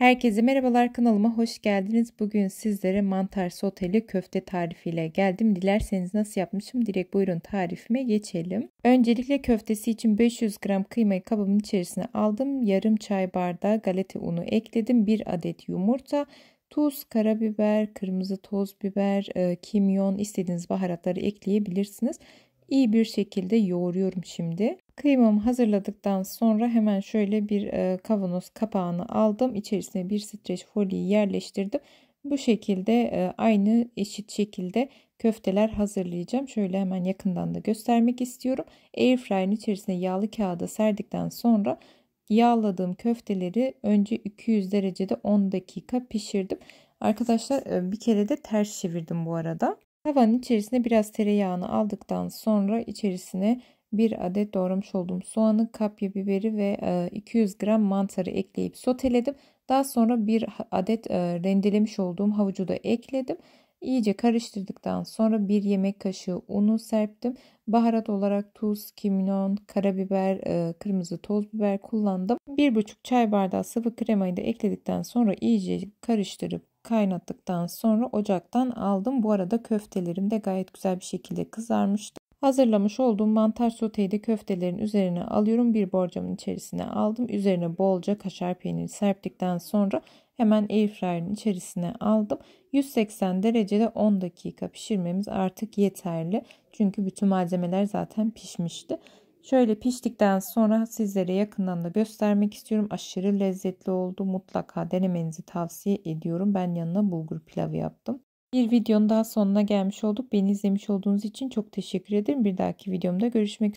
Herkese merhabalar kanalıma hoş geldiniz. Bugün sizlere mantar soteli köfte tarifiyle geldim. Dilerseniz nasıl yapmışım direkt buyurun tarifime geçelim. Öncelikle köftesi için 500 gram kıymayı kabımın içerisine aldım. Yarım çay bardağı galeta unu ekledim. 1 adet yumurta, tuz, karabiber, kırmızı toz biber, e, kimyon istediğiniz baharatları ekleyebilirsiniz iyi bir şekilde yoğuruyorum şimdi. Kıymamı hazırladıktan sonra hemen şöyle bir e, kavanoz kapağını aldım. İçerisine bir streç folyeyi yerleştirdim. Bu şekilde e, aynı eşit şekilde köfteler hazırlayacağım. Şöyle hemen yakından da göstermek istiyorum. Airfryer'in içerisine yağlı kağıda serdikten sonra yağladığım köfteleri önce 200 derecede 10 dakika pişirdim. Arkadaşlar e, bir kere de ters çevirdim bu arada. Tavanın içerisine biraz tereyağını aldıktan sonra içerisine bir adet doğramış olduğum soğanı, kapya biberi ve 200 e, gram mantarı ekleyip soteledim. Daha sonra bir adet e, rendelemiş olduğum havucu da ekledim. İyice karıştırdıktan sonra bir yemek kaşığı unu serptim. Baharat olarak tuz, kimyon, karabiber, e, kırmızı toz biber kullandım. 1,5 çay bardağı sıvı kremayı da ekledikten sonra iyice karıştırıp kaynattıktan sonra ocaktan aldım. Bu arada köftelerim de gayet güzel bir şekilde kızarmıştı. Hazırlamış olduğum mantar soteyi de köftelerin üzerine alıyorum. Bir borcamın içerisine aldım. Üzerine bolca kaşar peyniri serptikten sonra hemen airfryer'ın içerisine aldım. 180 derecede 10 dakika pişirmemiz artık yeterli. Çünkü bütün malzemeler zaten pişmişti. Şöyle piştikten sonra sizlere yakından da göstermek istiyorum. Aşırı lezzetli oldu. Mutlaka denemenizi tavsiye ediyorum. Ben yanına bulgur pilavı yaptım. Bir videonun daha sonuna gelmiş olduk. Beni izlemiş olduğunuz için çok teşekkür ederim. Bir dahaki videomda görüşmek üzere.